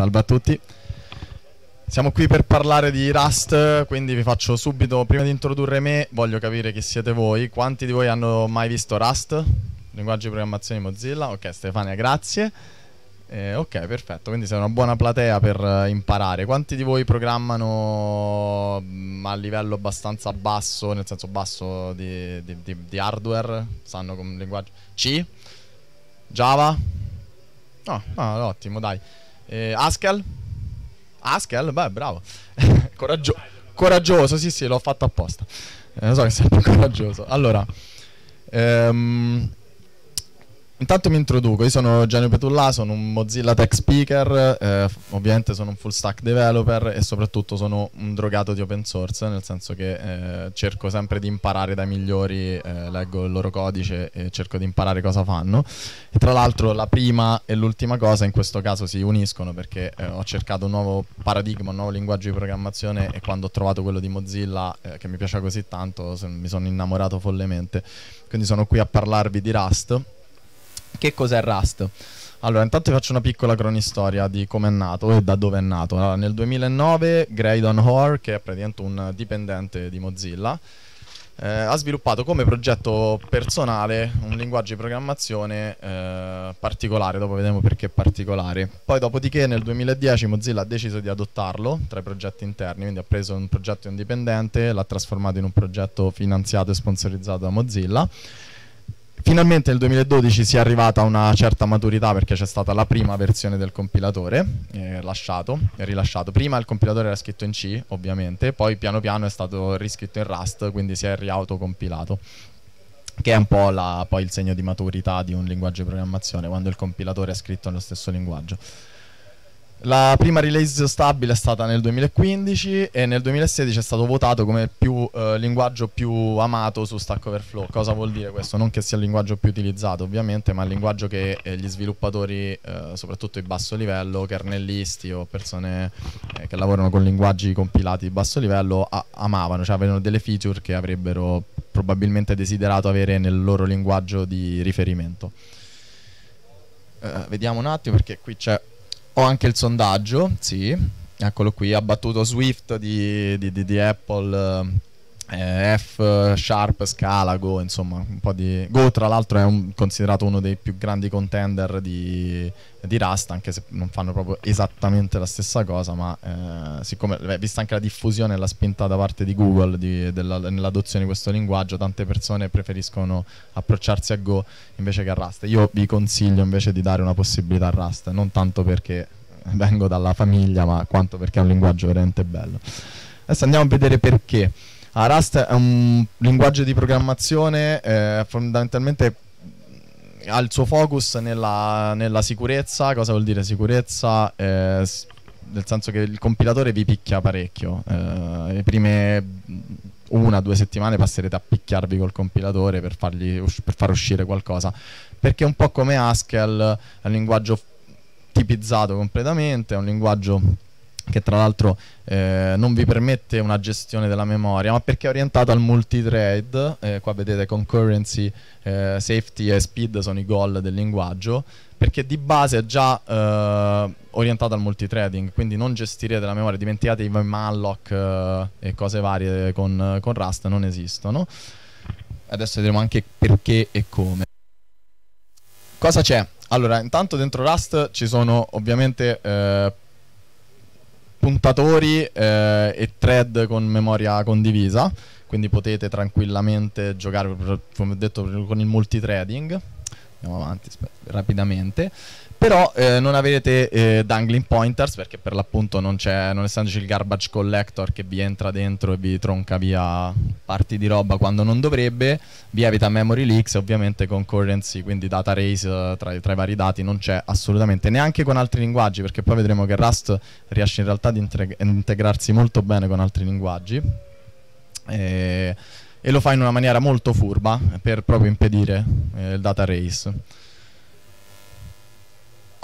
salve a tutti. Siamo qui per parlare di Rust, quindi vi faccio subito, prima di introdurre me, voglio capire chi siete voi. Quanti di voi hanno mai visto Rust? Linguaggio di programmazione Mozilla? Ok, Stefania, grazie. Eh, ok, perfetto, quindi sei una buona platea per eh, imparare. Quanti di voi programmano mm, a livello abbastanza basso, nel senso basso di, di, di, di hardware? Sanno come linguaggio? C? Java? No, no, ottimo, dai. Eh, Askel? Askel? Beh, bravo. Coraggio- coraggioso, sì, sì, l'ho fatto apposta. Eh, lo so che sei più coraggioso. Allora, ehm, Intanto mi introduco, io sono Gianni Petullà, sono un Mozilla Tech Speaker, eh, ovviamente sono un full stack developer e soprattutto sono un drogato di open source, nel senso che eh, cerco sempre di imparare dai migliori, eh, leggo il loro codice e cerco di imparare cosa fanno. E tra l'altro la prima e l'ultima cosa in questo caso si uniscono perché eh, ho cercato un nuovo paradigma, un nuovo linguaggio di programmazione e quando ho trovato quello di Mozilla eh, che mi piace così tanto mi sono innamorato follemente. Quindi sono qui a parlarvi di Rust che cos'è Rust? Allora, intanto vi faccio una piccola cronistoria di come è nato e da dove è nato. Allora, nel 2009 Graydon Hoare, che è praticamente un dipendente di Mozilla, eh, ha sviluppato come progetto personale un linguaggio di programmazione eh, particolare, dopo vedremo perché particolare. Poi dopodiché nel 2010 Mozilla ha deciso di adottarlo tra i progetti interni, quindi ha preso un progetto indipendente, l'ha trasformato in un progetto finanziato e sponsorizzato da Mozilla Finalmente nel 2012 si è arrivata a una certa maturità perché c'è stata la prima versione del compilatore eh, lasciato, rilasciato. Prima il compilatore era scritto in C, ovviamente, poi piano piano è stato riscritto in Rust, quindi si è riautocompilato che è un po' la, poi il segno di maturità di un linguaggio di programmazione, quando il compilatore è scritto nello stesso linguaggio. La prima release stabile è stata nel 2015 e nel 2016 è stato votato come più, eh, linguaggio più amato su Stack Overflow. Cosa vuol dire questo? Non che sia il linguaggio più utilizzato ovviamente, ma il linguaggio che eh, gli sviluppatori, eh, soprattutto di basso livello, kernellisti o persone eh, che lavorano con linguaggi compilati di basso livello, amavano, cioè avevano delle feature che avrebbero probabilmente desiderato avere nel loro linguaggio di riferimento. Eh, vediamo un attimo perché qui c'è ho anche il sondaggio, sì, eccolo qui, ha battuto Swift di, di, di, di Apple eh, eh, F Sharp, Scala, Go, insomma, un po' di... Go tra l'altro è un, considerato uno dei più grandi contender di, di, Rust, anche se non fanno proprio esattamente la stessa cosa, ma eh, siccome, beh, vista anche la diffusione e la spinta da parte di Google di, della, nell'adozione di questo linguaggio, tante persone preferiscono approcciarsi a Go invece che a Rust. Io vi consiglio invece di dare una possibilità a Rust, non tanto perché vengo dalla famiglia, ma quanto perché è un linguaggio veramente bello. Adesso andiamo a vedere perché. A ah, Rust è un linguaggio di programmazione eh, fondamentalmente ha il suo focus nella, nella sicurezza. Cosa vuol dire sicurezza? Eh, nel senso che il compilatore vi picchia parecchio. Eh, le prime una o due settimane passerete a picchiarvi col compilatore per, fargli, per far uscire qualcosa. Perché è un po' come Haskell è un linguaggio tipizzato completamente, è un linguaggio che tra l'altro eh, non vi permette una gestione della memoria, ma perché è orientata al multi-thread, eh, qua vedete concurrency, eh, safety e speed sono i goal del linguaggio, perché di base è già eh, orientata al multithreading, quindi non gestirete la memoria, dimenticate i malloc eh, e cose varie con, con Rust, non esistono. Adesso vedremo anche perché e come. Cosa c'è? Allora, intanto dentro Rust ci sono ovviamente eh, puntatori eh, e thread con memoria condivisa, quindi potete tranquillamente giocare, come ho detto, con il multitrading. Andiamo avanti rapidamente però eh, non avete eh, dangling pointers perché per l'appunto non, non essendoci il garbage collector che vi entra dentro e vi tronca via parti di roba quando non dovrebbe vi evita memory leaks e ovviamente concurrency quindi data race eh, tra, tra i vari dati non c'è assolutamente neanche con altri linguaggi perché poi vedremo che Rust riesce in realtà ad integ integrarsi molto bene con altri linguaggi e, eh, e, lo fa in una maniera molto furba per proprio impedire eh, il data race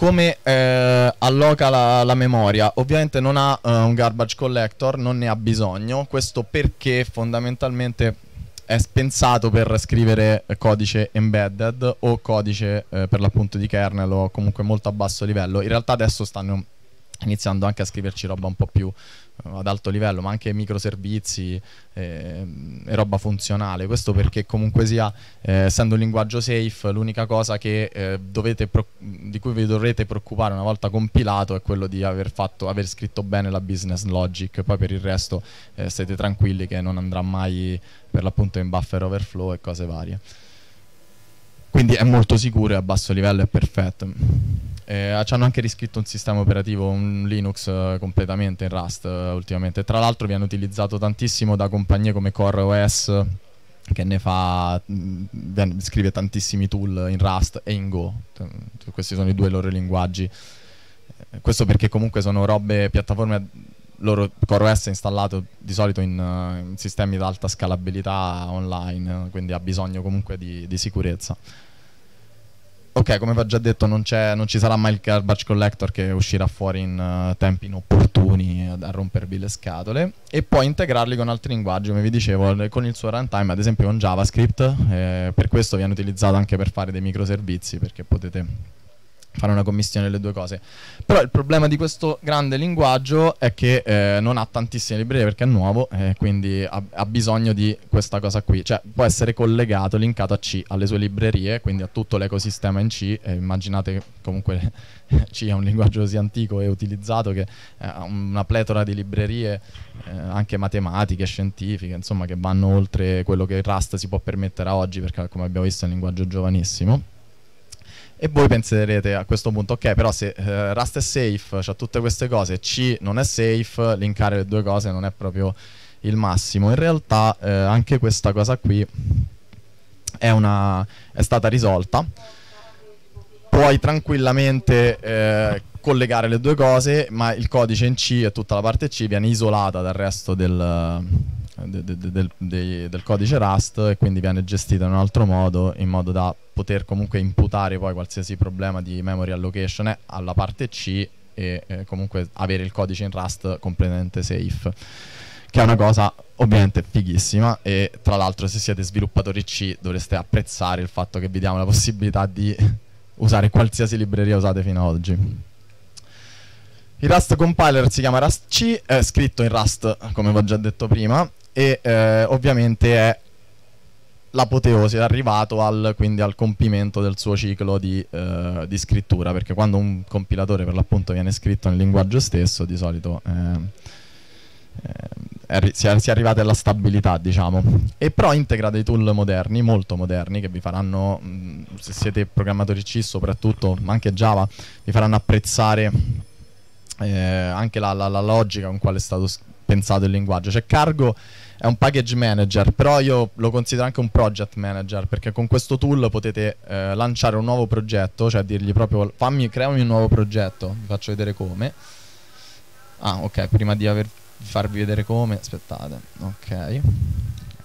come eh, alloca la, la, memoria? Ovviamente non ha eh, un garbage collector, non ne ha bisogno, questo perché fondamentalmente è pensato per scrivere codice embedded o codice eh, per l'appunto di kernel o comunque molto a basso livello. In realtà adesso stanno iniziando anche a scriverci roba un po' più eh, ad alto livello, ma anche microservizi eh, e roba funzionale. Questo perché comunque sia, eh, essendo un linguaggio safe, l'unica cosa che, eh, dovete, di cui vi dovrete preoccupare una volta compilato è quello di aver, fatto, aver scritto bene la business logic, poi per il resto eh, siete tranquilli che non andrà mai per l'appunto in buffer overflow e cose varie. Quindi è molto sicuro e a basso livello è perfetto. Eh, ci hanno anche riscritto un sistema operativo, un Linux eh, completamente in Rust eh, ultimamente. Tra l'altro viene utilizzato tantissimo da compagnie come Core OS che ne fa, mm, scrive tantissimi tool in Rust e in Go. Questi sono i due loro linguaggi. Eh, questo perché comunque sono robe, piattaforme loro Core è installato di solito in, in sistemi ad alta scalabilità online, quindi ha bisogno comunque di, di sicurezza ok, come vi ho già detto, non, non, ci sarà mai il garbage collector che uscirà fuori in uh, tempi inopportuni a, eh, a, rompervi le scatole. E poi integrarli con altri linguaggi, come vi dicevo, con il suo runtime, ad esempio con JavaScript. Eh, per questo viene utilizzato anche per fare dei microservizi, perché potete fare una commissione delle due cose. Però il problema di questo grande linguaggio è che eh, non ha tantissime librerie perché è nuovo e eh, quindi ha, ha, bisogno di questa cosa qui, cioè può essere collegato, linkato a C, alle sue librerie, quindi a tutto l'ecosistema in C, eh, immaginate che comunque C è un linguaggio così antico e utilizzato che eh, ha una pletora di librerie eh, anche matematiche, scientifiche, insomma che vanno oltre quello che Rust si può permettere a oggi perché come abbiamo visto è un linguaggio giovanissimo e voi penserete a questo punto, ok, però se eh, Rust è safe, c'ha tutte queste cose, C non è safe, linkare le due cose non è proprio il massimo. In realtà eh, anche questa cosa qui è, una, è stata risolta. Puoi tranquillamente eh, collegare le due cose, ma il codice in C e tutta la parte C viene isolata dal resto del, de, de, del, del codice Rust e quindi viene gestita in un altro modo in modo da poter comunque imputare poi qualsiasi problema di memory allocation alla parte C e eh, comunque avere il codice in Rust completamente safe che è una cosa ovviamente fighissima e tra l'altro se siete sviluppatori C dovreste apprezzare il fatto che vi diamo la possibilità di usare qualsiasi libreria usate fino ad oggi il Rust compiler si chiama Rust C, è scritto in Rust come vi ho già detto prima e eh, ovviamente è l'apoteosi è arrivato al, quindi al compimento del suo ciclo di, eh, di, scrittura, perché quando un compilatore per l'appunto viene scritto nel linguaggio stesso, di solito eh, eh è, si, è, si, è, arrivati alla stabilità, diciamo. E però integra dei tool moderni, molto moderni, che vi faranno, mm, se siete programmatori C soprattutto, ma anche Java, vi faranno apprezzare eh, anche la, la, la logica con quale è stato pensato il linguaggio. C'è Cargo è un package manager, però io lo considero anche un project manager perché con questo tool potete eh, lanciare un nuovo progetto, cioè dirgli proprio fammi, creami un nuovo progetto, vi faccio vedere come. Ah, ok, prima di, aver, farvi vedere come, aspettate, ok.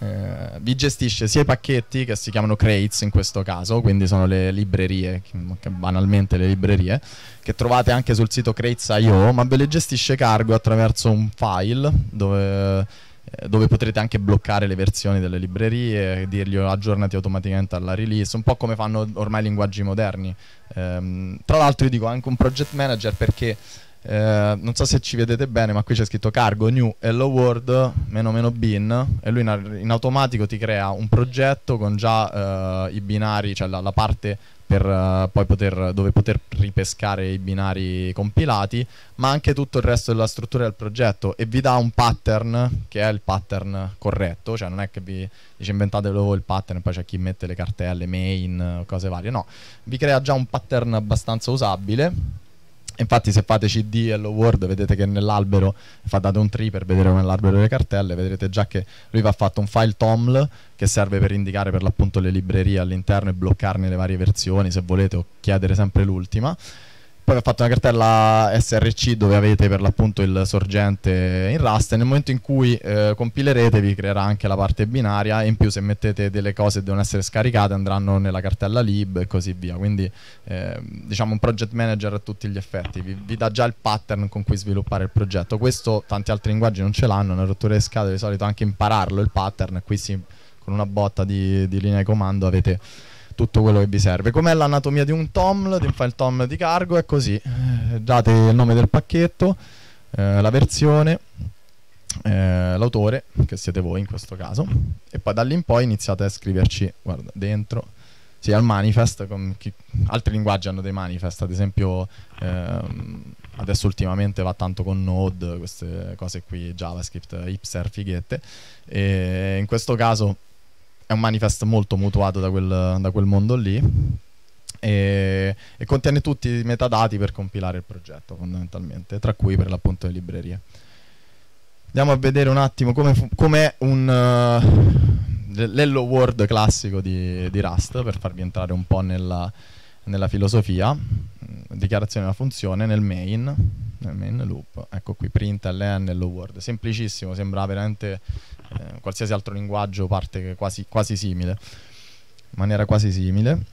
Eh, vi gestisce sia i pacchetti che si chiamano crates in questo caso, quindi sono le librerie, banalmente le librerie, che trovate anche sul sito crates.io, ma ve le gestisce Cargo attraverso un file dove eh, dove potrete anche bloccare le versioni delle librerie, dirgli aggiornati automaticamente alla release, un po' come fanno ormai i linguaggi moderni. Ehm, tra l'altro io dico anche un project manager perché eh, non so se ci vedete bene, ma qui c'è scritto cargo new hello world meno meno bin e lui in, in automatico ti crea un progetto con già eh, i binari, cioè la, la parte per uh, poi poter, dove poter ripescare i binari compilati, ma anche tutto il resto della struttura del progetto e vi dà un pattern che è il pattern corretto, cioè non è che vi dice inventatelo voi il pattern, poi c'è chi mette le cartelle main, cose varie, no, vi crea già un pattern abbastanza usabile Infatti, se fate CD e low word, vedete che nell'albero fa dato un tree per vedere come l'albero le cartelle. Vedrete già che lui va fatto un file toml che serve per indicare per l'appunto le librerie all'interno e bloccarne le varie versioni se volete o chiedere sempre l'ultima poi ho fatto una cartella SRC dove avete per l'appunto il sorgente in Rust e nel momento in cui eh, compilerete vi creerà anche la parte binaria e in più se mettete delle cose che devono essere scaricate andranno nella cartella lib e così via quindi eh, diciamo un project manager a tutti gli effetti vi, vi, dà già il pattern con cui sviluppare il progetto questo tanti altri linguaggi non ce l'hanno una rottura di scatole di solito anche impararlo il pattern qui sì, con una botta di, di linea di comando avete tutto quello che vi serve. Com'è l'anatomia di un TOM, di un file TOM di cargo, è così. Eh, date il nome del pacchetto, eh, la versione, eh, l'autore, che siete voi in questo caso, e poi da lì in poi iniziate a scriverci, guarda, dentro, sì, al manifest, chi, altri linguaggi hanno dei manifest, ad esempio ehm, adesso ultimamente va tanto con Node, queste cose qui, JavaScript, Ipser, fighette, e in questo caso è un manifesto molto mutuato da quel, da quel mondo lì. E, e, contiene tutti i metadati per compilare il progetto fondamentalmente, tra cui per l'appunto le librerie. Andiamo a vedere un attimo come, come un uh, l'Hello World classico di, di Rust per farvi entrare un po' nella, nella filosofia, mm, dichiarazione della funzione nel main, nel main loop, ecco qui print, ln, hello world, semplicissimo, sembra veramente eh, qualsiasi altro linguaggio parte quasi, quasi simile, in maniera quasi simile.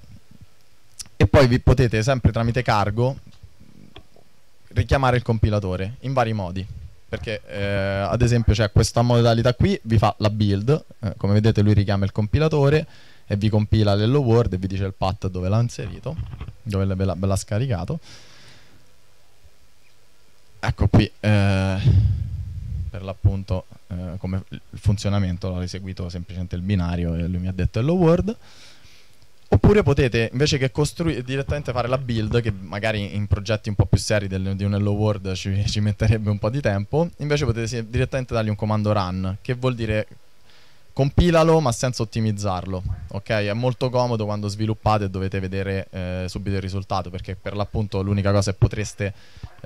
E poi vi potete sempre tramite cargo richiamare il compilatore in vari modi perché eh, ad esempio c'è questa modalità qui, vi fa la build, eh, come vedete lui richiama il compilatore e vi compila l'hello world e vi dice il path dove l'ha inserito, dove ve l'ha, ve l'ha scaricato. Ecco qui, eh, per l'appunto, eh, come il funzionamento l'ho eseguito semplicemente il binario e lui mi ha detto hello world. Oppure potete, invece che costruire direttamente fare la build, che magari in progetti un po' più seri del, di un hello world ci, ci, metterebbe un po' di tempo, invece potete direttamente dargli un comando run, che vuol dire compilalo ma senza ottimizzarlo, ok? È molto comodo quando sviluppate e dovete vedere eh, subito il risultato perché per l'appunto l'unica cosa è potreste...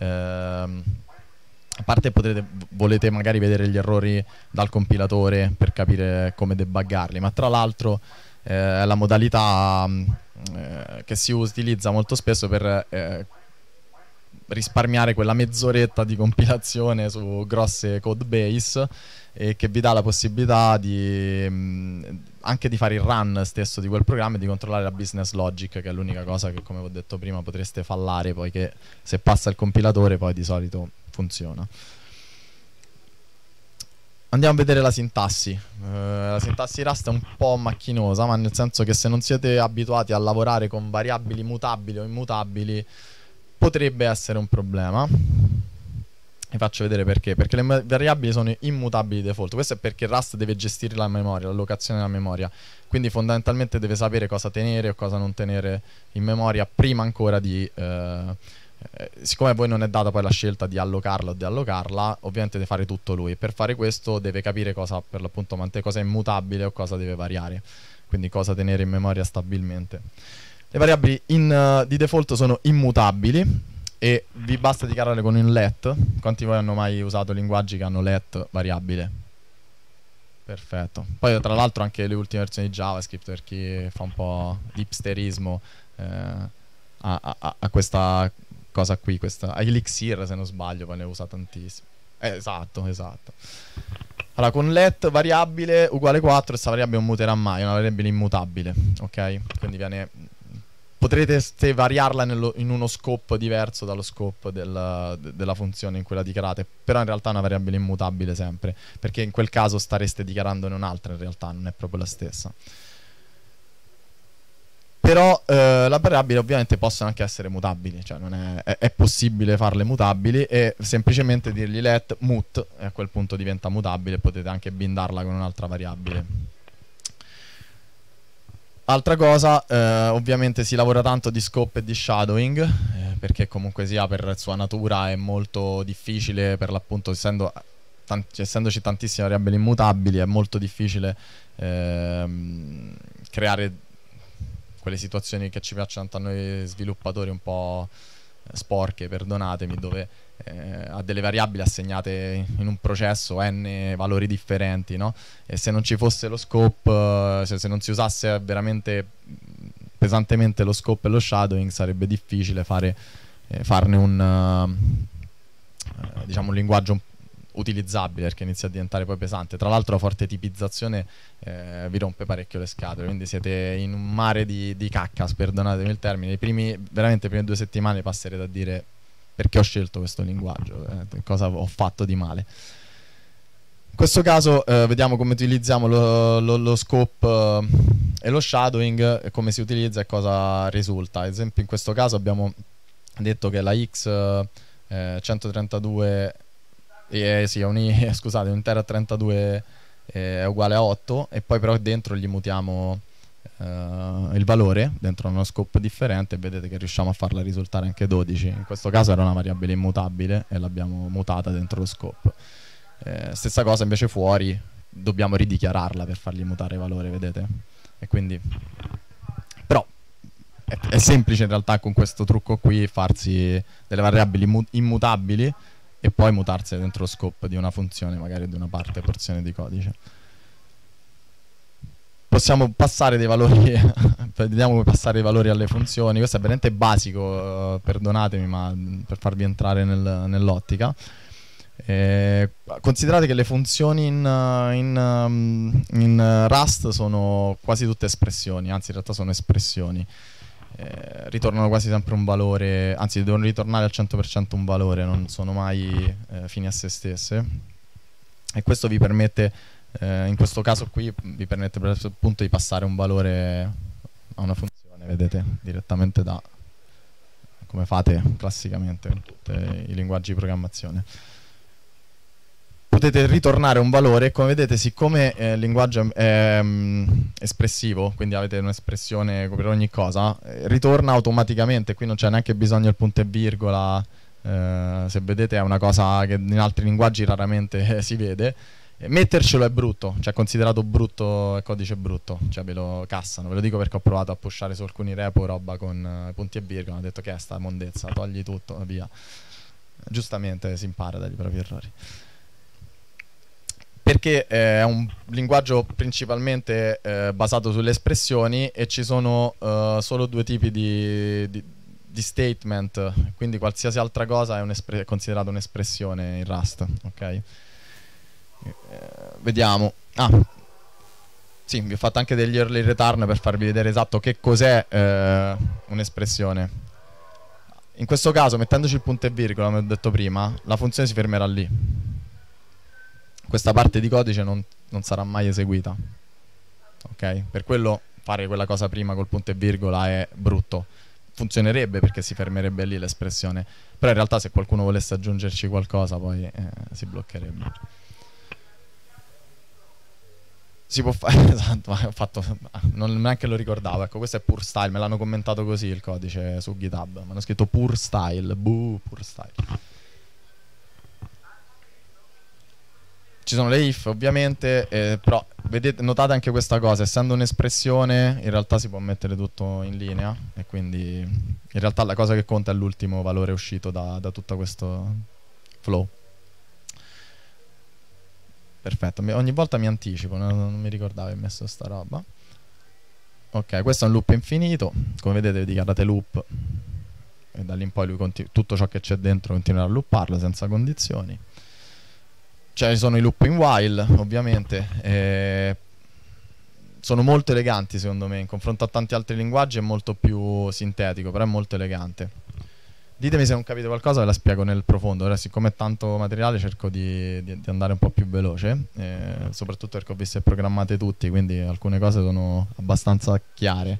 Ehm, a parte potrete, volete magari vedere gli errori dal compilatore per capire come debuggarli, ma tra l'altro eh, è la modalità mm, eh, che si utilizza molto spesso per eh, risparmiare quella mezz'oretta di compilazione su grosse codebase e che vi dà la possibilità di, mm, anche di fare il run stesso di quel programma e di controllare la business logic, che è l'unica cosa che, come ho detto prima, potreste fallare, poiché se passa il compilatore poi di solito funziona. Andiamo a vedere la sintassi. Uh, la sintassi Rust è un po' macchinosa, ma nel senso che se non siete abituati a lavorare con variabili mutabili o immutabili, potrebbe essere un problema. E faccio vedere perché. Perché le variabili sono immutabili di default. Questo è perché Rust deve gestire la memoria, l'allocazione della memoria. Quindi fondamentalmente deve sapere cosa tenere o cosa non tenere in memoria prima ancora di... Eh, eh siccome voi non è data poi la scelta di allocarla o di allocarla, ovviamente deve fare tutto lui. Per fare questo deve capire cosa per l'appunto cosa è immutabile o cosa deve variare. Quindi cosa tenere in memoria stabilmente. Le variabili in, uh, di default sono immutabili, e vi basta dichiarare con un let. Quanti di voi hanno mai usato linguaggi che hanno let variabile? Perfetto. Poi tra l'altro anche le ultime versioni di JavaScript per chi fa un po' di hipsterismo eh, a, a, a, questa cosa qui, questa, a Elixir se non sbaglio, poi ne usa tantissimo. Eh, esatto, esatto. Allora, con let variabile uguale 4, questa variabile non muterà mai, è una variabile immutabile, ok? Quindi viene potrete variarla nello, in uno scope diverso dallo scope del, de, della funzione in cui la dichiarate, però in realtà è una variabile immutabile sempre, perché in quel caso stareste dichiarandone un'altra in realtà, non è proprio la stessa. Però eh, la variabile ovviamente possono anche essere mutabili, cioè è, è, è, possibile farle mutabili e semplicemente dirgli let mut e a quel punto diventa mutabile e potete anche bindarla con un'altra variabile. Altra cosa, eh, ovviamente si lavora tanto di scope e di shadowing, eh, perché comunque sia per sua natura è molto difficile, per l'appunto essendo, tanti, essendoci tantissime variabili immutabili è molto difficile eh, creare quelle situazioni che ci piacciono tanto a noi sviluppatori un po' sporche, perdonatemi, dove eh, ha delle variabili assegnate in un processo n valori differenti, no? E se non ci fosse lo scope, cioè se non si usasse veramente mm, pesantemente lo scope e lo shadowing, sarebbe difficile fare, eh, farne un, eh, eh diciamo un linguaggio utilizzabile perché inizia a diventare poi pesante. Tra l'altro la forte tipizzazione eh, vi rompe parecchio le scatole, quindi siete in un mare di, di cacca, perdonatemi il termine. I primi, veramente le prime due settimane passerete a dire perché ho scelto questo linguaggio, eh, cosa ho fatto di male. In questo caso eh, vediamo come utilizziamo lo, lo, lo scope eh, e lo shadowing, come si utilizza e cosa risulta. Ad esempio in questo caso abbiamo detto che la X132 eh, eh, sì, un scusate, un intero a 32 è uguale a 8 e poi però dentro gli mutiamo Uh, il valore dentro uno scope differente e vedete che riusciamo a farla risultare anche 12 in questo caso era una variabile immutabile e l'abbiamo mutata dentro lo scope eh, stessa cosa invece fuori dobbiamo ridichiararla per fargli mutare valore vedete e quindi però è, è semplice in realtà con questo trucco qui farsi delle variabili immutabili e poi mutarsi dentro lo scope di una funzione magari di una parte porzione di codice possiamo passare dei valori, vediamo come passare i valori alle funzioni, questo è veramente basico, eh, perdonatemi, ma mm, per farvi entrare nel, nell'ottica. Eh, considerate che le funzioni in, eh, in, mm, in, eh, Rust sono quasi tutte espressioni, anzi in realtà sono espressioni. Eh, ritornano quasi sempre un valore, anzi devono ritornare al 100% un valore, non sono mai eh, fini a se stesse. E questo vi permette eh, in questo caso qui vi permette appunto di passare un valore a una funzione, vedete, direttamente da come fate classicamente in tutti i linguaggi di programmazione. Potete ritornare un valore e come vedete siccome eh, il linguaggio è um, espressivo, quindi avete un'espressione per ogni cosa, eh, ritorna automaticamente, qui non c'è neanche bisogno del punto e virgola, eh, se vedete è una cosa che in altri linguaggi raramente si vede, eh, mettercelo è brutto, cioè considerato brutto, il codice brutto, cioè ve lo cassano, ve lo dico perché ho provato a pushare su alcuni repo roba con uh, punti e virgola, hanno detto che è sta mondezza, togli tutto, via. Giustamente si impara dai propri errori. Perché eh, è un linguaggio principalmente eh, basato sulle espressioni e ci sono uh, solo due tipi di, di, di, statement, quindi qualsiasi altra cosa è, un è considerata un'espressione in Rust, ok? Eh, vediamo. Ah, sì, vi ho fatto anche degli early return per farvi vedere esatto che cos'è eh, un'espressione. In questo caso, mettendoci il punto e virgola, come ho detto prima, la funzione si fermerà lì. Questa parte di codice non, non sarà mai eseguita. Ok? Per quello fare quella cosa prima col punto e virgola è brutto. Funzionerebbe perché si fermerebbe lì l'espressione. Però in realtà se qualcuno volesse aggiungerci qualcosa poi eh, si bloccherebbe si può fare, esatto, ma fatto, non neanche lo ricordavo, ecco, questo è pure style, me l'hanno commentato così il codice su GitHub, mi hanno scritto pure style, buh, pure style. Ci sono le if ovviamente, eh, però vedete, notate anche questa cosa, essendo un'espressione in realtà si può mettere tutto in linea e quindi in realtà la cosa che conta è l'ultimo valore uscito da, da tutto questo flow. Perfetto, ogni volta mi anticipo, non, non mi ricordavo che ho messo sta roba. Ok, questo è un loop infinito, come vedete dichiarate loop e da lì in poi tutto ciò che c'è dentro continuerà a looparlo senza condizioni. Cioè, ci sono i loop in while, ovviamente, e sono molto eleganti secondo me, in confronto a tanti altri linguaggi è molto più sintetico, però è molto elegante. Ditemi se non capite qualcosa, ve la spiego nel profondo. Ora, siccome è tanto materiale, cerco di, di, di andare un po' più veloce, eh, soprattutto perché ho visto e programmate tutti, quindi alcune cose sono abbastanza chiare.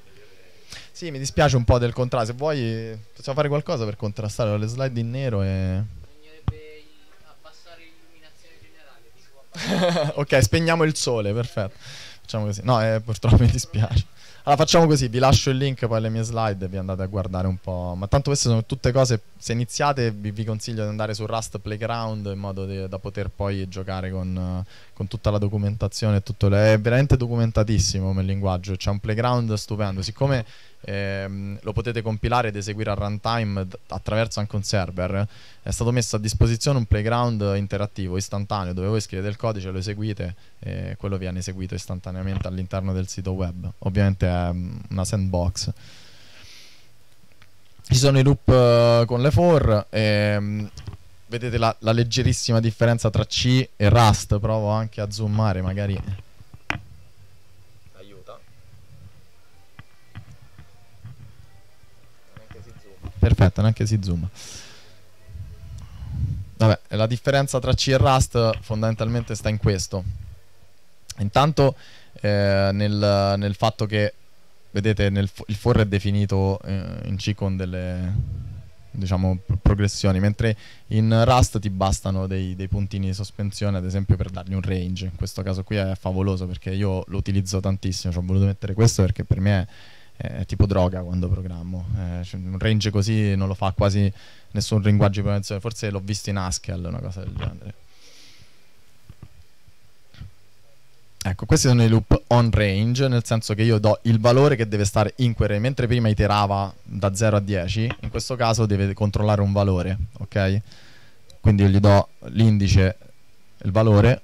Sì, mi dispiace un po' del contrasto. Se vuoi, possiamo fare qualcosa per contrastare le slide in nero e. Generale, ok, spegniamo il sole, perfetto. Facciamo così. No, eh, purtroppo mi dispiace. Allora facciamo così, vi lascio il link poi alle mie slide e vi andate a guardare un po'. Ma tanto queste sono tutte cose, se iniziate vi, vi consiglio di andare su Rust Playground in modo de, da poter poi giocare con, con tutta la documentazione. Tutto le, è veramente documentatissimo come linguaggio, c'è un playground stupendo. Siccome ehm, lo potete compilare ed eseguire a runtime attraverso anche un server. È stato messo a disposizione un playground interattivo, istantaneo, dove voi scrivete il codice, lo eseguite e quello viene eseguito istantaneamente all'interno del sito web. Ovviamente è mm, una sandbox. Ci sono i loop eh, con le for, ehm, vedete la, la leggerissima differenza tra C e Rust, provo anche a zoomare magari Perfetto, neanche si zoom. Vabbè, la differenza tra C e Rust fondamentalmente sta in questo. Intanto eh, nel, nel, fatto che, vedete, nel, il for è definito eh, in C con delle diciamo progressioni mentre in Rust ti bastano dei, dei, puntini di sospensione ad esempio per dargli un range in questo caso qui è favoloso perché io lo utilizzo tantissimo ci ho voluto mettere questo perché per me è eh, tipo droga quando programmo. Eh, cioè, un range così non lo fa quasi nessun linguaggio di programmazione, forse l'ho visto in Haskell, una cosa del genere. Ecco, questi sono i loop on range, nel senso che io do il valore che deve stare in query, mentre prima iterava da 0 a 10, in questo caso deve controllare un valore, ok? Quindi io gli do l'indice, il valore,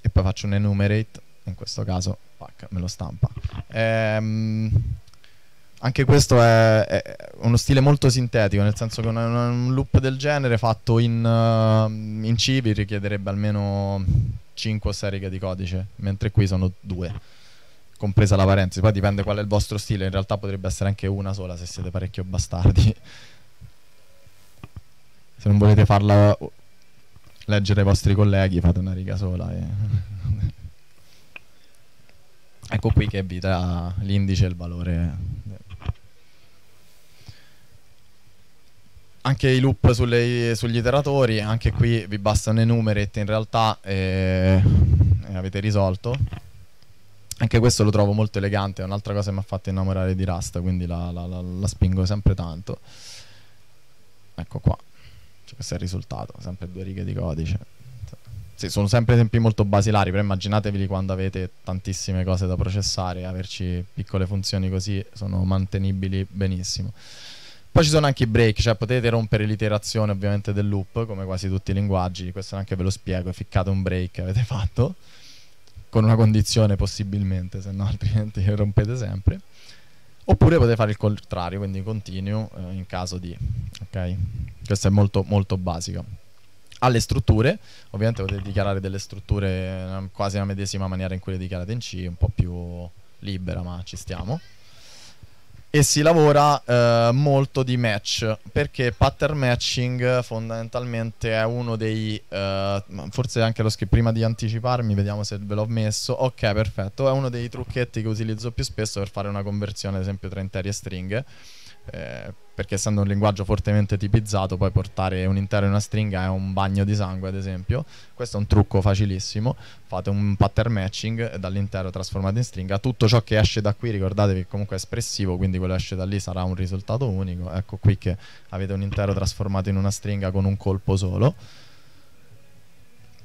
e poi faccio un enumerate, in questo caso pac, me lo stampa. Ehm, anche questo è, è, uno stile molto sintetico, nel senso che un, un loop del genere fatto in, uh, in C richiederebbe almeno 5 o 6 righe di codice, mentre qui sono 2, compresa la parentesi. Poi dipende qual è il vostro stile, in realtà potrebbe essere anche una sola se siete parecchio bastardi. Se non volete farla leggere ai vostri colleghi, fate una riga sola. E... Ecco qui che vi dà l'indice e il valore. Anche i loop sulle, sugli iteratori, anche qui vi bastano i numeretti in realtà e, e avete risolto. Anche questo lo trovo molto elegante, è un'altra cosa che mi ha fatto innamorare di Rust, quindi la, la, la, la spingo sempre tanto. Ecco qua, cioè, questo è il risultato, sempre due righe di codice. Sì, sono sempre tempi molto basilari, però immaginateveli quando avete tantissime cose da processare, averci piccole funzioni così sono mantenibili benissimo. Poi ci sono anche i break, cioè potete rompere l'iterazione ovviamente del loop, come quasi tutti i linguaggi, questo anche ve lo spiego, ficcate un break che avete fatto, con una condizione possibilmente, se no altrimenti rompete sempre. Oppure potete fare il contrario, quindi continue eh, in caso di, ok? Questa è molto molto basica alle strutture, ovviamente potete dichiarare delle strutture eh, quasi nella medesima maniera in cui le dichiarate in C, un po' più libera, ma ci stiamo. E si lavora eh, molto di match, perché pattern matching fondamentalmente è uno dei... Eh, forse anche lo scrivo prima di anticiparmi, vediamo se ve l'ho messo. Ok, perfetto, è uno dei trucchetti che utilizzo più spesso per fare una conversione, ad esempio, tra interi e stringhe eh, perché essendo un linguaggio fortemente tipizzato, poi portare un intero in una stringa è un bagno di sangue, ad esempio. Questo è un trucco facilissimo. Fate un pattern matching dall'intero trasformato in stringa. Tutto ciò che esce da qui, ricordatevi che comunque è espressivo, quindi quello che esce da lì sarà un risultato unico. Ecco qui che avete un intero trasformato in una stringa con un colpo solo.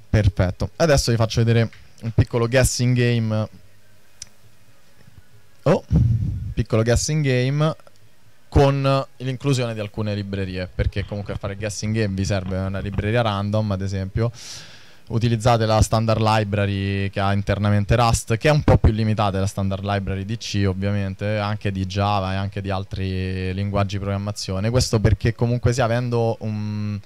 Perfetto. Adesso vi faccio vedere un piccolo guessing game. Oh, piccolo guessing game con l'inclusione di alcune librerie, perché comunque a fare guessing game vi serve una libreria random, ad esempio. Utilizzate la standard library che ha internamente Rust, che è un po' più limitata della standard library di C, ovviamente, anche di Java e anche di altri linguaggi di programmazione. Questo perché comunque sia avendo un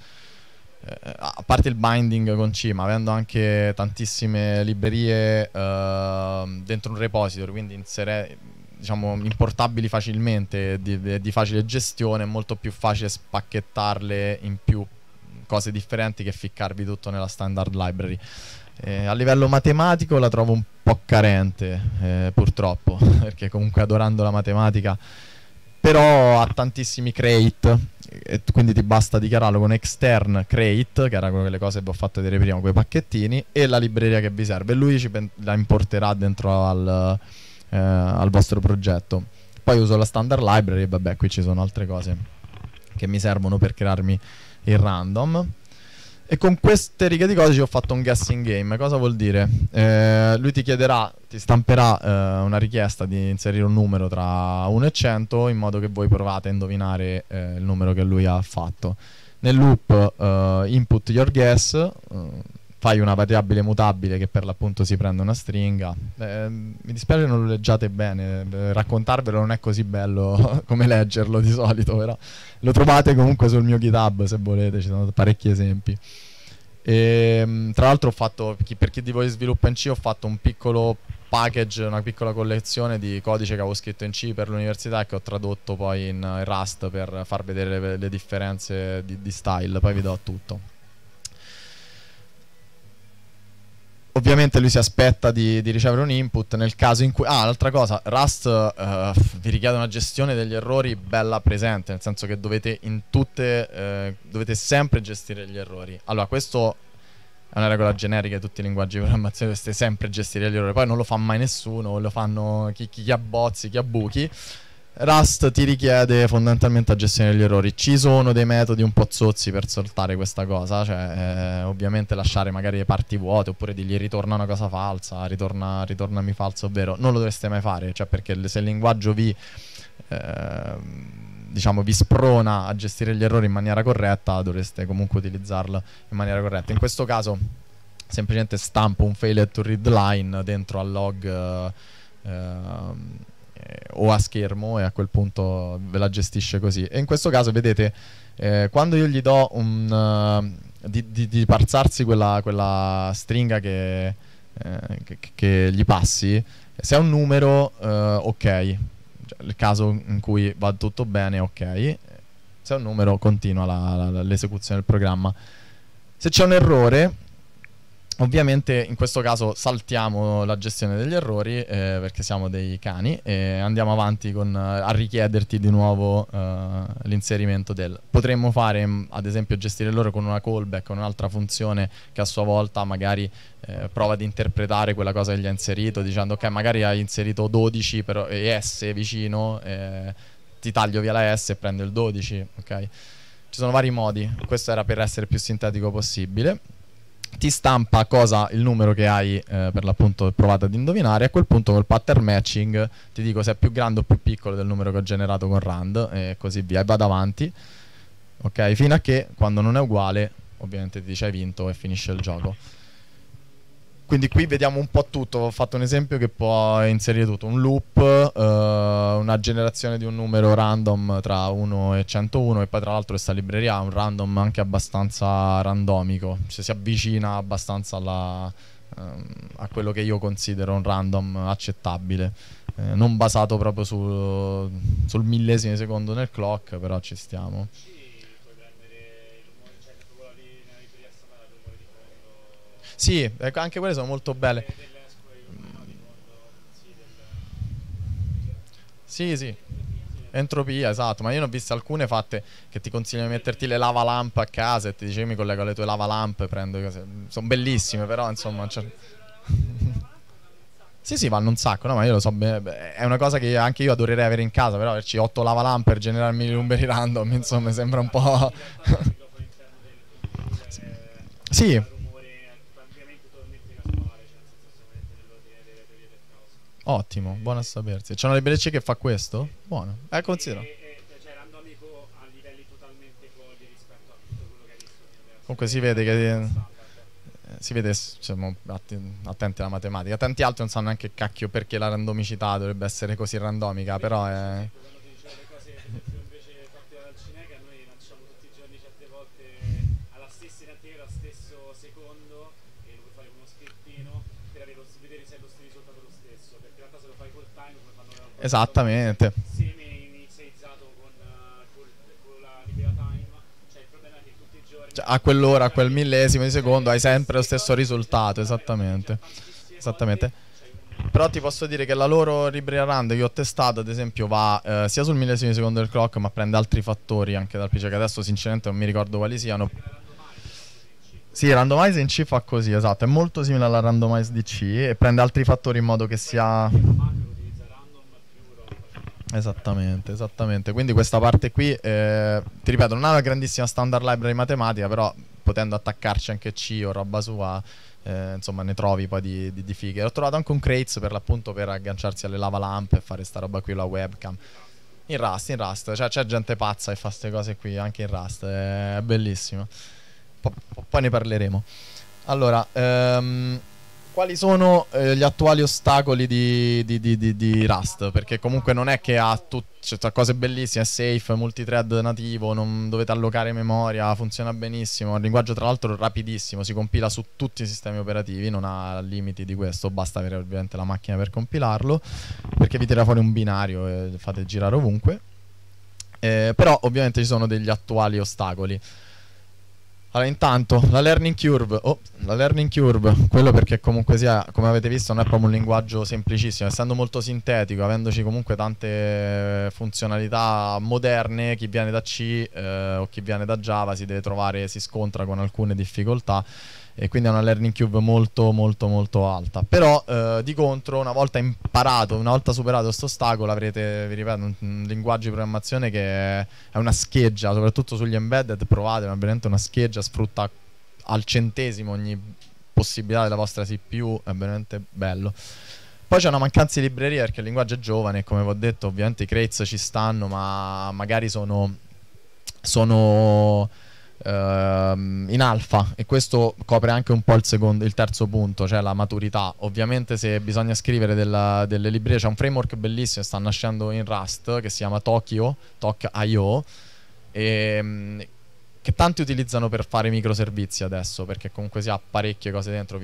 eh, a parte il binding con C, ma avendo anche tantissime librerie uh, dentro un repository, quindi inserendo diciamo, importabili facilmente, di, di facile gestione, è molto più facile spacchettarle in più cose differenti che ficcarvi tutto nella standard library. Eh, a livello matematico la trovo un po' carente, eh, purtroppo, perché comunque adorando la matematica, però ha tantissimi crate, quindi ti basta dichiararlo con extern create, che era quelle cose che vi ho fatto vedere prima, quei pacchettini, e la libreria che vi serve. Lui la importerà dentro al eh, al vostro progetto. Poi uso la standard library e vabbè, qui ci sono altre cose che mi servono per crearmi il random. E con queste righe di codice ho fatto un guessing game. Cosa vuol dire? Eh, lui ti chiederà, ti stamperà eh, una richiesta di inserire un numero tra 1 e 100 in modo che voi provate a indovinare eh, il numero che lui ha fatto. Nel loop eh, input your guess, eh, fai una variabile mutabile che per l'appunto si prende una stringa. Eh, mi dispiace non lo leggiate bene, eh, raccontarvelo non è così bello come leggerlo di solito, però lo trovate comunque sul mio GitHub se volete, ci sono parecchi esempi. E, ehm, tra l'altro ho fatto, per chi di voi sviluppa in C, ho fatto un piccolo package, una piccola collezione di codice che avevo scritto in C per l'università e che ho tradotto poi in eh, Rust per far vedere le, le differenze di, di style, poi vi do tutto. Ovviamente lui si aspetta di, di, ricevere un input nel caso in cui... Ah, l'altra cosa, Rust eh, vi richiede una gestione degli errori bella presente, nel senso che dovete in tutte... Eh, dovete sempre gestire gli errori. Allora, questo è una regola generica di tutti i linguaggi di programmazione, dovete sempre gestire gli errori, poi non lo fa mai nessuno, lo fanno chi, chi abbozzi, chi ha buchi. Rust ti richiede fondamentalmente la gestione degli errori. Ci sono dei metodi un po' zozzi per saltare questa cosa, cioè eh, ovviamente lasciare magari le parti vuote oppure dirgli ritorna una cosa falsa, ritorna, ritornami falso, ovvero non lo dovreste mai fare, cioè perché se il linguaggio vi... Eh, diciamo, vi sprona a gestire gli errori in maniera corretta, dovreste comunque utilizzarlo in maniera corretta. In questo caso, semplicemente stampo un fail to read line dentro al log. Eh, ehm, o a schermo e a quel punto ve la gestisce così. E in questo caso, vedete, eh, quando io gli do un, uh, di, di, di, parsarsi quella, quella stringa che, eh, che, che, gli passi, se è un numero, uh, ok. Cioè, il caso in cui va tutto bene, ok. Se è un numero, continua la, la, l'esecuzione del programma. Se c'è un errore, Ovviamente in questo caso saltiamo la gestione degli errori eh, perché siamo dei cani e andiamo avanti con, eh, a richiederti di nuovo eh, l'inserimento del... Potremmo fare mm, ad esempio gestire loro con una callback, con un'altra funzione che a sua volta magari eh, prova ad interpretare quella cosa che gli ha inserito dicendo ok magari hai inserito 12 però, e S vicino, ti taglio via la S e prendo il 12, ok? Ci sono vari modi, questo era per essere più sintetico possibile ti stampa cosa, il numero che hai eh, per l'appunto provato ad indovinare. A quel punto col pattern matching ti dico se è più grande o più piccolo del numero che ho generato con RAND e così via. E vado avanti, ok? Fino a che quando non è uguale, ovviamente ti dice hai vinto e finisce il gioco. Quindi qui vediamo un po' tutto, ho fatto un esempio che può inserire tutto, un loop, eh, una generazione di un numero random tra 1 e 101 e poi tra l'altro questa libreria ha un random anche abbastanza randomico, cioè si avvicina abbastanza alla, ehm, a quello che io considero un random accettabile, eh, non basato proprio sul, sul millesimo secondo nel clock, però ci stiamo. Sì, ecco, anche quelle sono molto belle. Sì, sì. Entropia, esatto, ma io ne ho viste alcune fatte che ti consigliano di metterti le lavalamp a casa e ti dicevi mi collego alle tue lavalamp, prendo cose. Sono bellissime, però insomma. Cioè... sì, sì, vanno un sacco, no, ma io lo so bene. È una cosa che anche io adorerei avere in casa, però averci 8 lavalamp per generarmi i numeri random, insomma, sembra un po'. sì. Ottimo, buono a sapersi. C'è una librerice che fa questo? Buono. Eh, considero. Cioè, Comunque si vede che eh, si vede siamo cioè, attenti alla matematica. Tanti altri non sanno neanche cacchio perché la randomicità dovrebbe essere così randomica, però è eh, Esattamente. Eh, cioè cioè, a quell'ora, a quel millesimo di secondo hai sempre lo stesso risultato, esattamente. Esattamente. Però ti posso dire che la loro Ribria Rand che ho testato, ad esempio, va eh, sia sul millesimo di secondo del clock, ma prende altri fattori anche dal PC, che adesso sinceramente non mi ricordo quali siano. Sì, randomize in C fa così, esatto, è molto simile alla randomize di C e prende altri fattori in modo che sia Esattamente, esattamente. Quindi questa parte qui, eh, ti ripeto, non ha una grandissima standard library matematica, però potendo attaccarci anche C o roba sua, eh, insomma, ne trovi poi di, di, di fighe. Ho trovato anche un crates per l'appunto per agganciarsi alle lava lamp e fare sta roba qui la webcam. In Rust, in Rust, cioè c'è gente pazza che fa queste cose qui anche in Rust, è bellissimo. P- poi ne parleremo. Allora, ehm, quali sono eh, gli attuali ostacoli di, di, di, di, Rust? Perché comunque non è che ha tut- cioè, cose bellissime, è safe, multithread nativo, non dovete allocare memoria, funziona benissimo, è un linguaggio tra l'altro rapidissimo, si compila su tutti i sistemi operativi, non ha limiti di questo, basta avere ovviamente la macchina per compilarlo, perché vi tira fuori un binario e fate girare ovunque. Eh, però ovviamente ci sono degli attuali ostacoli. Allora, intanto la learning curve, oh, la learning curve, quello perché comunque sia, come avete visto, non è proprio un linguaggio semplicissimo, essendo molto sintetico, avendoci comunque tante funzionalità moderne, chi viene da C eh, o chi viene da Java si deve trovare, si scontra con alcune difficoltà e quindi è una learning cube molto molto molto alta. Però eh, di contro una volta imparato, una volta superato questo ostacolo avrete, vi ripeto, un, un, linguaggio di programmazione che è, una scheggia, soprattutto sugli embedded provate, ma veramente una scheggia sfrutta al centesimo ogni possibilità della vostra CPU, è veramente bello. Poi c'è una mancanza di librerie perché il linguaggio è giovane e come vi ho detto ovviamente i crates ci stanno ma magari sono, sono Ehm, in alfa e questo copre anche un po' il, secondo, il, terzo punto, cioè la maturità. Ovviamente se bisogna scrivere della, delle librerie c'è un framework bellissimo che sta nascendo in Rust che si chiama Tokyo, Tok.io e ehm, che tanti utilizzano per fare microservizi adesso perché comunque si ha parecchie cose dentro,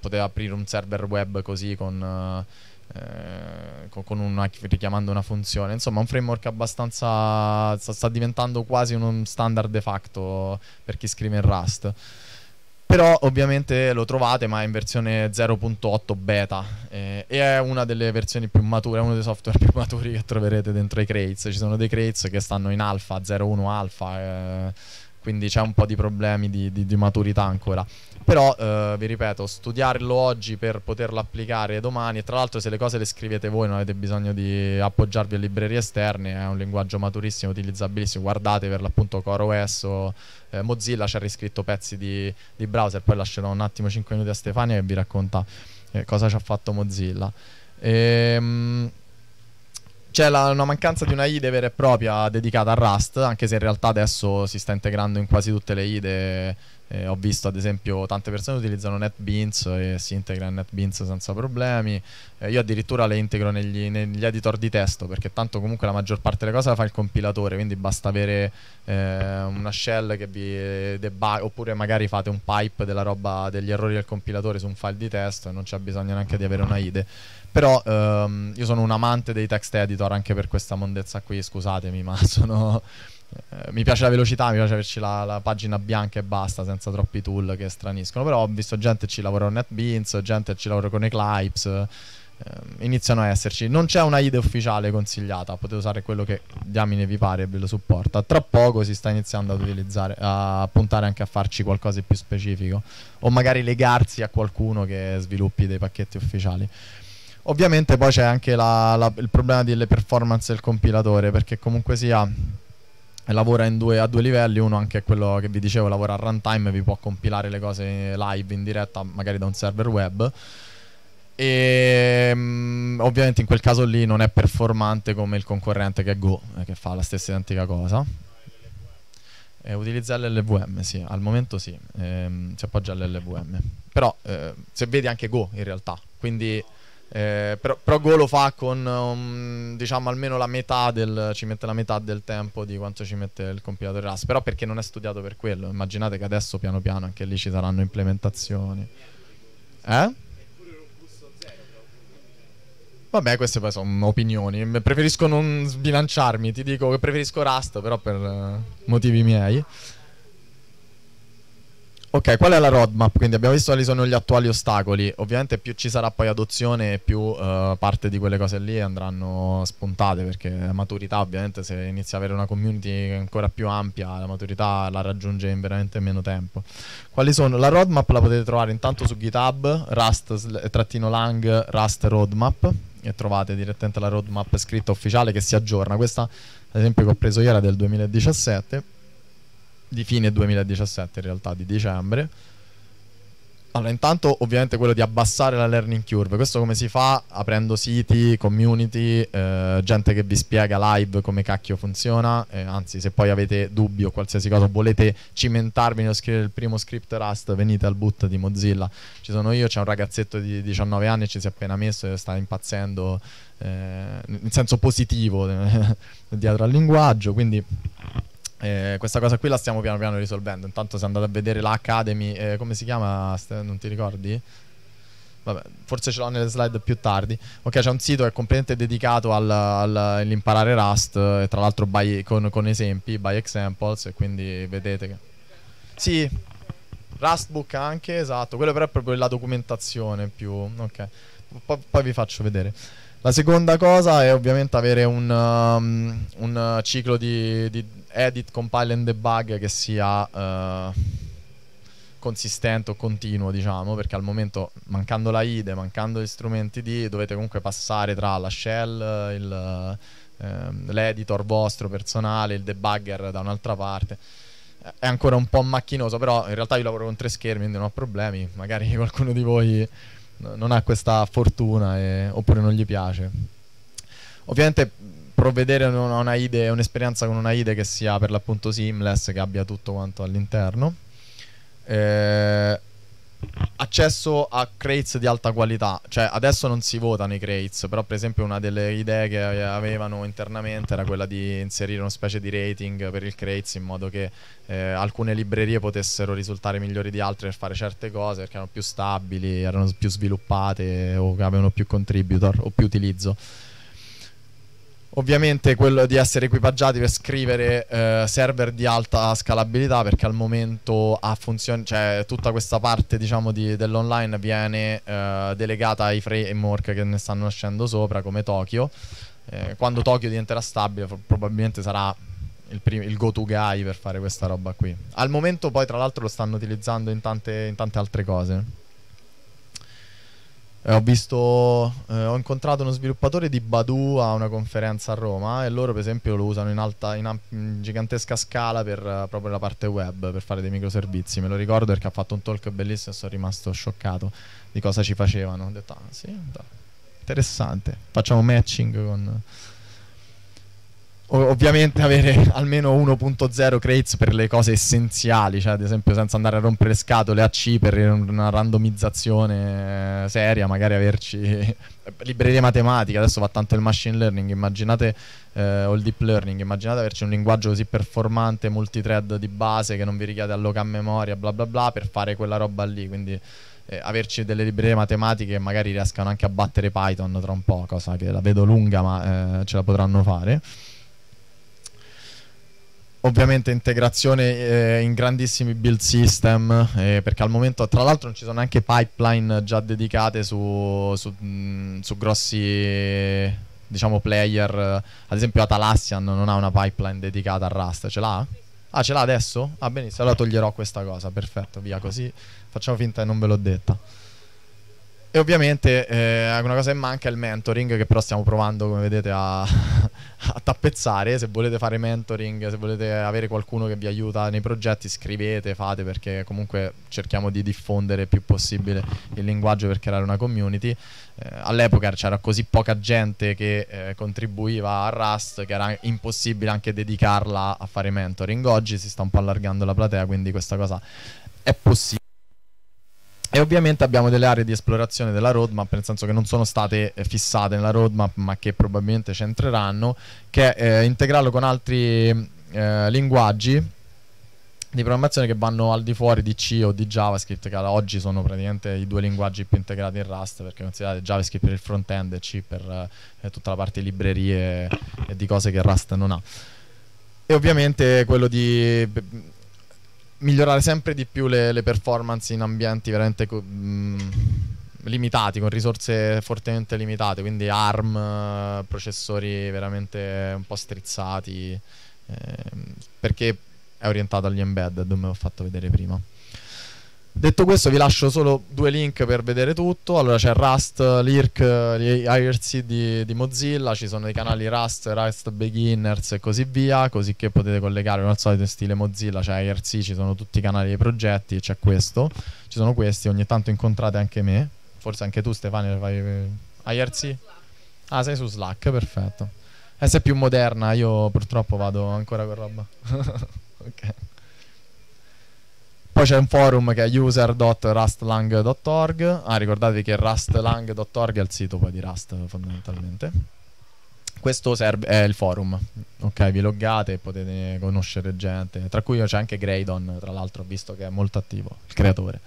potete aprire un server web così con... Uh, eh, una, richiamando una funzione. Insomma, un framework abbastanza. Sta, sta diventando quasi un standard de facto per chi scrive in Rust. Però ovviamente lo trovate, ma è in versione 0.8 beta. Eh, e è una delle versioni più mature, è uno dei software più maturi che troverete dentro i crates. Ci sono dei crates che stanno in alfa, 0.1 alfa. Eh, quindi c'è un po' di problemi di, di, di maturità ancora. Però, eh, vi ripeto, studiarlo oggi per poterlo applicare domani. E tra l'altro, se le cose le scrivete voi, non avete bisogno di appoggiarvi a librerie esterne. È un linguaggio maturissimo, utilizzabilissimo. Guardate per l'appunto CoreOS o eh, Mozilla. Ci ha riscritto pezzi di, di, browser. Poi lascerò un attimo 5 minuti a Stefania che vi racconta eh, cosa ci ha fatto Mozilla. Ehm c'è la, una mancanza di una IDE vera e propria dedicata a Rust, anche se in realtà adesso si sta integrando in quasi tutte le IDE eh, ho visto ad esempio tante persone utilizzano NetBeans e si integra in NetBeans senza problemi. Eh, io addirittura le integro negli, negli, editor di testo perché tanto comunque la maggior parte delle cose la fa il compilatore, quindi basta avere eh, una shell che vi debug oppure magari fate un pipe della roba degli errori del compilatore su un file di testo e non c'è bisogno neanche di avere una IDE. Però ehm, io sono un amante dei text editor anche per questa mondezza qui, scusatemi, ma sono eh, mi piace la velocità, mi piace averci la, la, pagina bianca e basta, senza troppi tool che straniscono. Però ho visto gente che ci lavora con NetBeans, gente che ci lavora con Eclipse. Eh, iniziano a esserci. Non c'è una IDE ufficiale consigliata, potete usare quello che diamine vi pare e ve lo supporta. Tra poco si sta iniziando ad utilizzare, a puntare anche a farci qualcosa di più specifico. O magari legarsi a qualcuno che sviluppi dei pacchetti ufficiali. Ovviamente poi c'è anche la, la, il problema delle performance del compilatore, perché comunque sia lavora due, a due livelli, uno anche è quello che vi dicevo, lavora a runtime, vi può compilare le cose live in diretta, magari da un server web. E mm, ovviamente in quel caso lì non è performante come il concorrente che è Go, eh, che fa la stessa identica cosa. Eh, utilizza l'LVM, sì, al momento sì, ehm, si appoggia all'LVM. Però eh, se vedi anche Go in realtà, quindi eh, però, però Golo fa con um, diciamo almeno la metà del ci mette la metà del tempo di quanto ci mette il compilatore RAS. Però perché non è studiato per quello. Immaginate che adesso piano piano anche lì ci saranno implementazioni. Eh? Vabbè, queste poi sono opinioni. Preferisco non sbilanciarmi, ti dico che preferisco Rust, però per eh, motivi miei. Ok, qual è la roadmap? Quindi abbiamo visto quali sono gli attuali ostacoli. Ovviamente più ci sarà poi adozione, più uh, parte di quelle cose lì andranno spuntate, perché la maturità ovviamente se inizia ad avere una community ancora più ampia, la maturità la raggiunge in veramente meno tempo. Quali sono? La roadmap la potete trovare intanto su GitHub, rust-lang, rust roadmap, e trovate direttamente la roadmap scritta ufficiale che si aggiorna. Questa, ad esempio, che ho preso ieri era del 2017 di fine 2017 in realtà, di dicembre. Allora, intanto ovviamente quello di abbassare la learning curve, questo come si fa? Aprendo siti, community, eh, gente che vi spiega live come cacchio funziona, eh, anzi se poi avete dubbi o qualsiasi cosa volete cimentarvi nello scrivere il primo script Rust, venite al boot di Mozilla, ci sono io, c'è un ragazzetto di 19 anni, ci si è appena messo e sta impazzendo eh, in senso positivo dietro al linguaggio, quindi eh, questa cosa qui la stiamo piano piano risolvendo. Intanto se andate a vedere l'Academy, eh, come si chiama? Non ti ricordi? Vabbè, forse ce l'ho nelle slide più tardi. Ok, c'è un sito che è completamente dedicato al, al, all'imparare Rust, e eh, tra l'altro by, con, con, esempi, by examples, e quindi vedete che... Sì, Rustbook anche, esatto. Quello però è proprio la documentazione più... Ok, P- poi vi faccio vedere. La seconda cosa è ovviamente avere un, um, un ciclo di, di edit, compile and debug che sia eh, consistente o continuo, diciamo, perché al momento mancando la IDE, mancando gli strumenti di, dovete comunque passare tra la shell, il, eh, l'editor vostro personale, il debugger da un'altra parte. È ancora un po' macchinoso, però in realtà io lavoro con tre schermi, quindi non ho problemi. Magari qualcuno di voi non ha questa fortuna e, oppure non gli piace. Ovviamente provvedere una, una IDE, un'esperienza con una IDE che sia per l'appunto seamless, che abbia tutto quanto all'interno. Eh, accesso a crates di alta qualità, cioè adesso non si votano i crates, però per esempio una delle idee che avevano internamente era quella di inserire una specie di rating per il crates in modo che eh, alcune librerie potessero risultare migliori di altre per fare certe cose perché erano più stabili, erano più sviluppate o avevano più contributor o più utilizzo ovviamente quello di essere equipaggiati per scrivere eh, server di alta scalabilità perché al momento ha funzione, cioè tutta questa parte diciamo di, dell'online viene eh, delegata ai framework che ne stanno nascendo sopra come Tokyo. Eh, quando Tokyo diventerà stabile probabilmente sarà il, prim- il go-to guy per fare questa roba qui. Al momento poi tra l'altro lo stanno utilizzando in tante, in tante altre cose. Eh, ho, visto, eh, ho incontrato uno sviluppatore di Badu a una conferenza a Roma e loro per esempio lo usano in, alta, in, in gigantesca scala per uh, proprio la parte web, per fare dei microservizi. Me lo ricordo perché ha fatto un talk bellissimo e sono rimasto scioccato di cosa ci facevano. Ho detto, ah sì, interessante, facciamo matching con ovviamente avere almeno 1.0 crates per le cose essenziali, cioè ad esempio senza andare a rompere scatole a C per una randomizzazione eh, seria, magari averci librerie matematiche, adesso va tanto il machine learning, immaginate eh, o il deep learning, immaginate averci un linguaggio così performante, multithread di base che non vi richiede alloca a memoria, bla bla bla per fare quella roba lì, quindi eh, averci delle librerie matematiche che magari riescano anche a battere Python tra un po', cosa che la vedo lunga ma eh, ce la potranno fare. Ovviamente integrazione eh, in grandissimi build system, eh, perché al momento tra l'altro non ci sono neanche pipeline già dedicate su, su, mh, mm, su grossi diciamo, player, ad esempio Atalassian non ha una pipeline dedicata a Rust, ce l'ha? Ah, ce l'ha adesso? Ah, benissimo, allora toglierò questa cosa, perfetto, via così facciamo finta che non ve l'ho detta. E ovviamente eh, una cosa che manca è il mentoring, che però stiamo provando, come vedete, a, a, tappezzare. Se volete fare mentoring, se volete avere qualcuno che vi aiuta nei progetti, scrivete, fate, perché comunque cerchiamo di diffondere il più possibile il linguaggio per creare una community. Eh, all'epoca c'era così poca gente che eh, contribuiva a Rust che era impossibile anche dedicarla a fare mentoring. Oggi si sta un po' allargando la platea, quindi questa cosa è possibile. E ovviamente abbiamo delle aree di esplorazione della roadmap, nel senso che non sono state eh, fissate nella roadmap, ma che probabilmente c'entreranno, che è eh, integrarlo con altri eh, linguaggi di programmazione che vanno al di fuori di C o di JavaScript, che oggi sono praticamente i due linguaggi più integrati in Rust, perché considerate JavaScript per il front-end e C per eh, tutta la parte di librerie e di cose che Rust non ha. E ovviamente quello di migliorare sempre di più le, le performance in ambienti veramente mh, mm, limitati, con risorse fortemente limitate, quindi ARM, processori veramente un po' strizzati, eh, perché è orientato agli embedded, come ho fatto vedere prima. Detto questo, vi lascio solo due link per vedere tutto. Allora c'è Rust, Lirk, IRC di, di, Mozilla, ci sono i canali Rust, Rust Beginners e così via. Così che potete collegare al solito in stile Mozilla, c'è IRC, ci sono tutti i canali dei progetti, c'è questo. Ci sono questi, ogni tanto incontrate anche me. Forse anche tu, Stefania, fai eh, IRC. Ah, sei su Slack, perfetto. Eh, sei più moderna, io purtroppo vado ancora con roba. ok. Poi c'è un forum che è user.rustlang.org. Ah, ricordatevi che rustlang.org è il sito poi di Rust fondamentalmente. Questo serve, è il forum. Ok, vi loggate e potete conoscere gente. Tra cui c'è anche Graydon, tra l'altro, visto che è molto attivo, il creatore.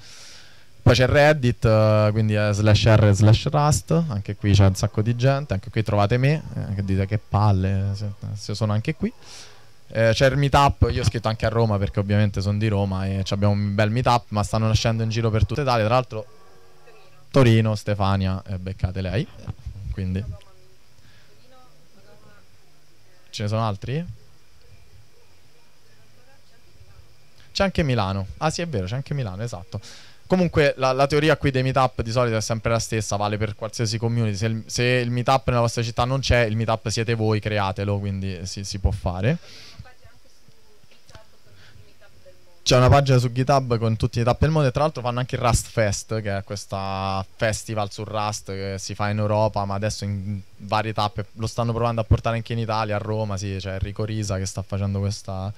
Poi c'è Reddit, eh, quindi è slash r slash rust, anche qui c'è un sacco di gente, anche qui trovate me, eh, che dite che palle, se, se sono anche qui. Eh, c'è il meetup, io ho scritto anche a Roma perché ovviamente sono di Roma e abbiamo un bel meetup, ma stanno nascendo in giro per tutta Italia. Tra l'altro Torino, Stefania, eh, beccate lei. Quindi. Ce ne sono altri? C'è anche Milano. Ah sì, è vero, c'è anche Milano, esatto. Comunque la, la, teoria qui dei meetup di solito è sempre la stessa, vale per qualsiasi community. Se il, se il meetup nella vostra città non c'è, il meetup siete voi, createlo, quindi si, si può fare. C'è una pagina su GitHub con tutti i tappe del mondo e tra l'altro fanno anche il Rust Fest, che è questo festival su Rust che si fa in Europa, ma adesso in varie tappe lo stanno provando a portare anche in Italia, a Roma, sì, c'è Enrico Risa che sta facendo questa...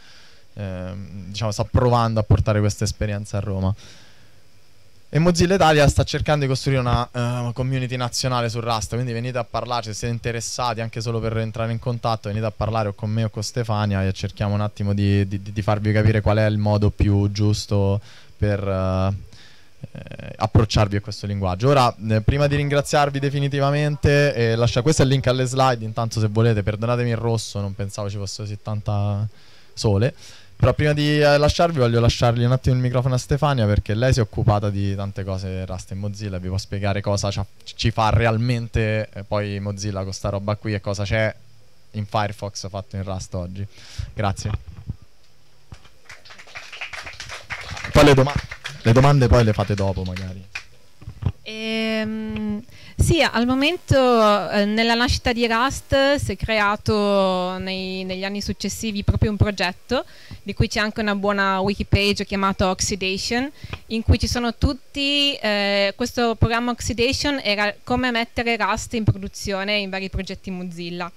Eh, diciamo, sta provando a portare questa esperienza a Roma. E Mozilla Italia sta cercando di costruire una uh, community nazionale su Rust, quindi venite a parlarci, se siete interessati anche solo per entrare in contatto, venite a parlare o con me o con Stefania e cerchiamo un attimo di, di, di farvi capire qual è il modo più giusto per uh, approcciarvi a questo linguaggio. Ora, eh, prima di ringraziarvi definitivamente, eh, lascia, questo è il link alle slide, intanto se volete perdonatemi il rosso, non pensavo ci fosse così tanta sole. Però prima di eh, lasciarvi voglio lasciargli un attimo il microfono a Stefania perché lei si è occupata di tante cose Rust e Mozilla, vi può spiegare cosa ci fa realmente eh, poi Mozilla con questa roba qui e cosa c'è in Firefox fatto in Rust oggi. Grazie. Poi le, doma le domande poi le fate dopo magari. Sì, al momento eh, nella nascita di Rust si è creato nei, negli anni successivi proprio un progetto di cui c'è anche una buona wiki page chiamata Oxidation in cui ci sono tutti, eh, questo programma Oxidation era come mettere Rust in produzione in vari progetti Mozilla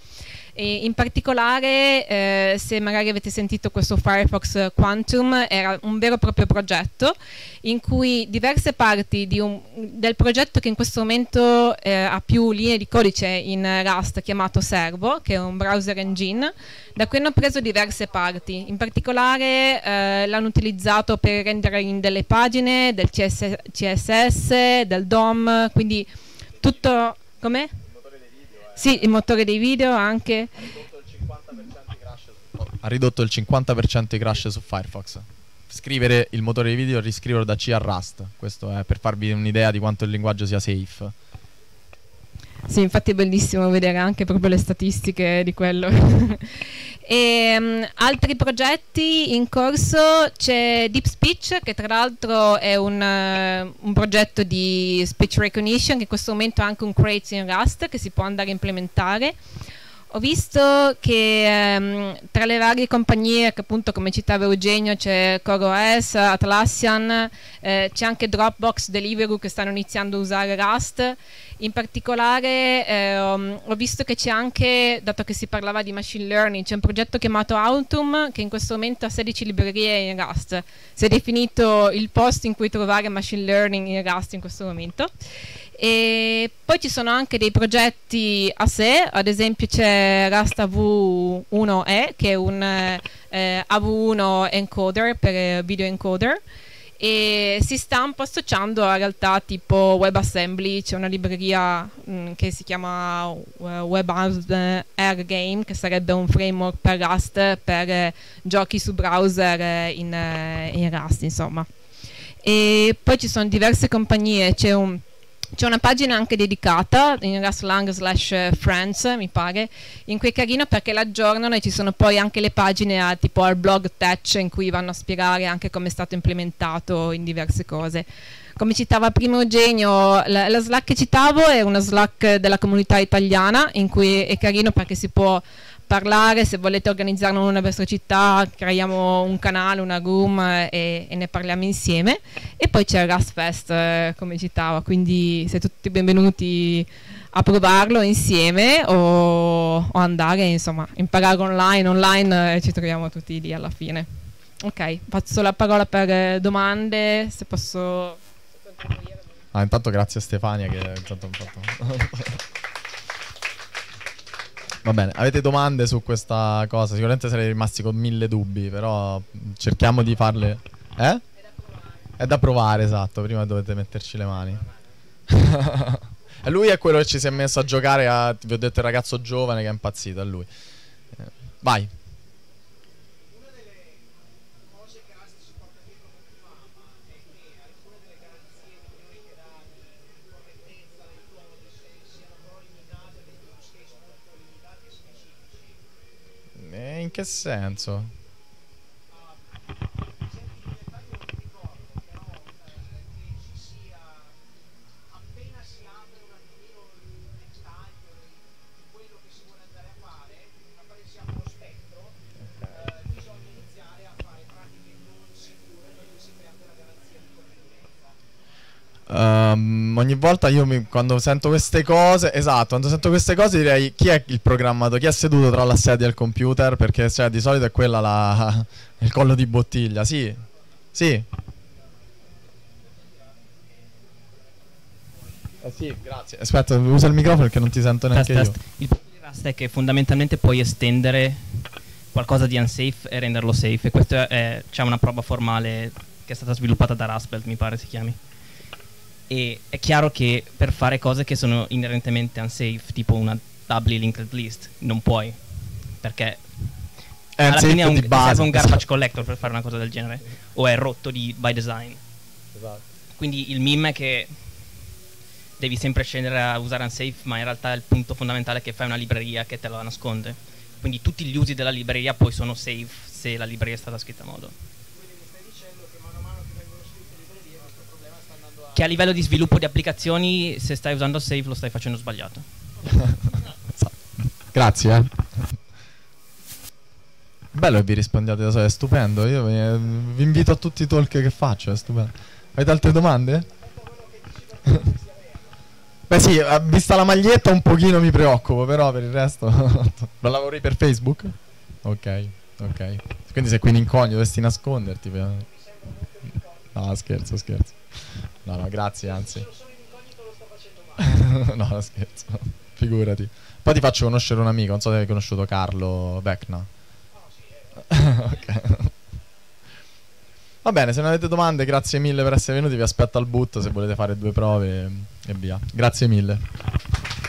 e in particolare, eh, se magari avete sentito questo Firefox eh, Quantum, era un vero e proprio progetto in cui diverse parti un, del progetto che in questo momento eh, ha più linee di codice in Rust chiamato Servo, che è un browser engine, da cui hanno preso diverse parti. In particolare eh, l'hanno utilizzato per rendering delle pagine, del CS, CSS, del DOM, quindi tutto... Come? Sì, il motore dei video anche. Ha ridotto il 50% i crash su Firefox. Scrivere il motore dei video e riscriverlo da C a Rust. Questo è per farvi un'idea di quanto il linguaggio sia safe. Sì, infatti è bellissimo vedere anche proprio le statistiche di quello. e, um, altri progetti in corso c'è Deep Speech, che tra l'altro è un, uh, un, progetto di speech recognition, che in questo momento ha anche un crates in Rust che si può andare a implementare. Ho visto che ehm, tra le varie compagnie, che appunto come citava Eugenio, c'è CoreOS, Atlassian, eh, c'è anche Dropbox, Deliveroo che stanno iniziando a usare Rust. In particolare ehm, ho visto che c'è anche, dato che si parlava di machine learning, c'è un progetto chiamato Autumn che in questo momento ha 16 librerie in Rust. Si è definito il posto in cui trovare machine learning in Rust in questo momento. E poi ci sono anche dei progetti a sé, ad esempio c'è Rasta V1E che è un eh, AV1 encoder per eh, video encoder e si po' associando a realtà tipo WebAssembly, c'è una libreria mh, mm, che si chiama uh, eh, WebAssembly Airgame eh, che sarebbe un framework per Rust per eh, giochi su browser eh, in, in Rust insomma. E poi ci sono diverse compagnie, c'è un c'è una pagina anche dedicata in Rustlang slash Friends, mi pare, in cui è carino perché l'aggiornano e ci sono poi anche le pagine a, tipo al blog Touch in cui vanno a spiegare anche come è stato implementato in diverse cose. Come citava prima Eugenio, la, la Slack che citavo è una Slack della comunità italiana in cui è carino perché si può parlare, se volete organizzarlo nella vostra città, creiamo un canale, una room eh, e, e ne parliamo insieme. E poi c'è il Rasfest, eh, come citavo, quindi siete tutti benvenuti a provarlo insieme o, o andare, insomma, imparare online, online eh, ci troviamo tutti lì alla fine. Ok, passo la parola per domande, se posso... Ah, intanto grazie a Stefania che intanto ha fatto... Va bene, avete domande su questa cosa? Sicuramente sarei rimasti con mille dubbi, però cerchiamo di farle... Eh? È da provare, esatto, prima dovete metterci le mani. lui è quello che ci si è messo a giocare, a, vi ho detto il ragazzo giovane che è impazzito, è lui. Eh, vai. in che senso? Um, ogni volta io mi, quando sento queste cose, esatto, quando sento queste cose direi chi è il programmato, chi è seduto tra la sedia e il computer, perché cioè, di solito è quella la, il collo di bottiglia, sì, sì. Eh sì, grazie. Aspetta, usa il microfono perché non ti sento neanche test, test. Il problema di Rust è che fondamentalmente puoi estendere qualcosa di unsafe e renderlo safe e questa è, c'è una prova formale che è stata sviluppata da Rust Belt, mi pare si chiami e è chiaro che per fare cose che sono inerentemente unsafe, tipo una doubly linked list, non puoi, perché è alla fine è un, serve un esatto. garbage collector per fare una cosa del genere, o è rotto di, by design. Esatto. Quindi il meme è che devi sempre scendere a usare unsafe, ma in realtà il punto fondamentale è che fai una libreria che te la nasconde. Quindi tutti gli usi della libreria poi sono safe se la libreria è stata scritta a modo. che a livello di sviluppo di applicazioni se stai usando Save lo stai facendo sbagliato. Grazie. Eh. Bello che vi rispondiate da soli, è stupendo. Io vi, vi invito a tutti i talk che faccio, è stupendo. Avete altre domande? Beh sì, eh, vista la maglietta un pochino mi preoccupo, però per il resto... Ma lavori per Facebook? Ok, ok. Quindi sei qui in incognito, dovresti nasconderti. No, scherzo, scherzo. No, no, grazie, anzi. no, no, scherzo. Figurati. Poi ti faccio conoscere un amico, non so se hai conosciuto Carlo Vecna. ok. Va bene, se non avete domande, grazie mille per essere venuti, vi aspetto al boot se volete fare due prove e via. Grazie mille.